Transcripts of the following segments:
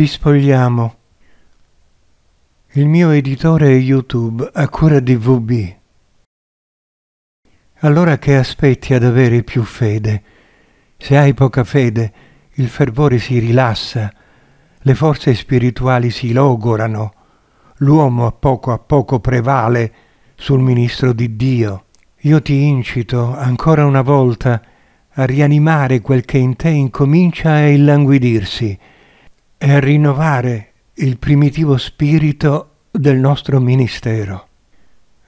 Ci spogliamo. Il mio editore è YouTube a cura di VB. Allora che aspetti ad avere più fede? Se hai poca fede, il fervore si rilassa, le forze spirituali si logorano, l'uomo a poco a poco prevale sul ministro di Dio. Io ti incito ancora una volta a rianimare quel che in te incomincia a illanguidirsi, è rinnovare il primitivo spirito del nostro ministero.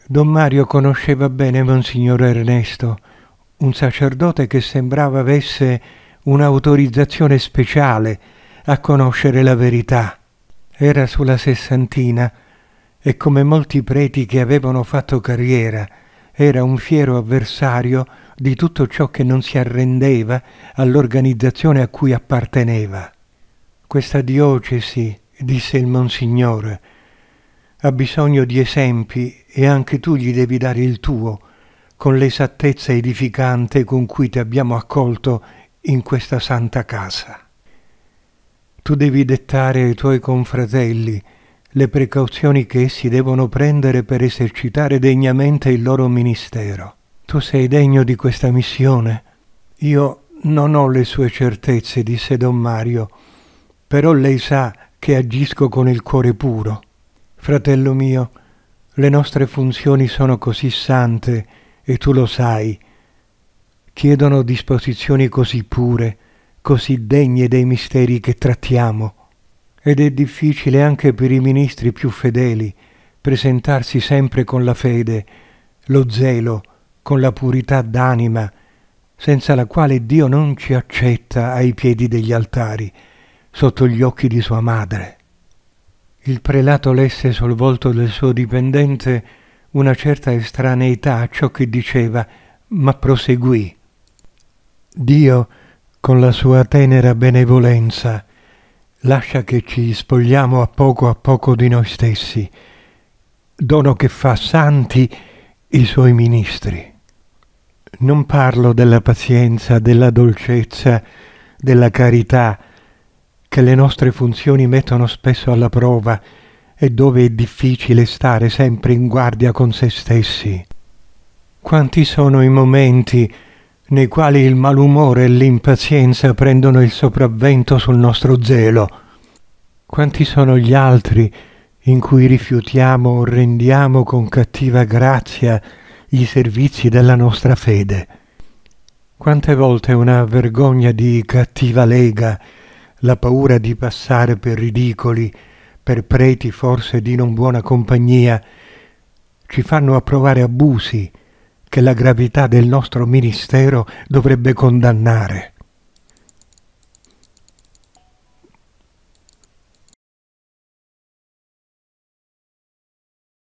Don Mario conosceva bene Monsignor Ernesto, un sacerdote che sembrava avesse un'autorizzazione speciale a conoscere la verità. Era sulla sessantina e come molti preti che avevano fatto carriera, era un fiero avversario di tutto ciò che non si arrendeva all'organizzazione a cui apparteneva. Questa diocesi, disse il Monsignore, ha bisogno di esempi e anche tu gli devi dare il tuo, con l'esattezza edificante con cui ti abbiamo accolto in questa santa casa. Tu devi dettare ai tuoi confratelli le precauzioni che essi devono prendere per esercitare degnamente il loro ministero. Tu sei degno di questa missione? Io non ho le sue certezze, disse Don Mario, però lei sa che agisco con il cuore puro. Fratello mio, le nostre funzioni sono così sante, e tu lo sai, chiedono disposizioni così pure, così degne dei misteri che trattiamo. Ed è difficile anche per i ministri più fedeli presentarsi sempre con la fede, lo zelo, con la purità d'anima, senza la quale Dio non ci accetta ai piedi degli altari, sotto gli occhi di sua madre. Il prelato lesse sul volto del suo dipendente una certa estraneità a ciò che diceva, ma proseguì. Dio, con la sua tenera benevolenza, lascia che ci spogliamo a poco a poco di noi stessi, dono che fa santi i suoi ministri. Non parlo della pazienza, della dolcezza, della carità, che le nostre funzioni mettono spesso alla prova e dove è difficile stare sempre in guardia con se stessi. Quanti sono i momenti nei quali il malumore e l'impazienza prendono il sopravvento sul nostro zelo? Quanti sono gli altri in cui rifiutiamo o rendiamo con cattiva grazia i servizi della nostra fede? Quante volte una vergogna di cattiva lega la paura di passare per ridicoli, per preti forse di non buona compagnia, ci fanno approvare abusi che la gravità del nostro ministero dovrebbe condannare.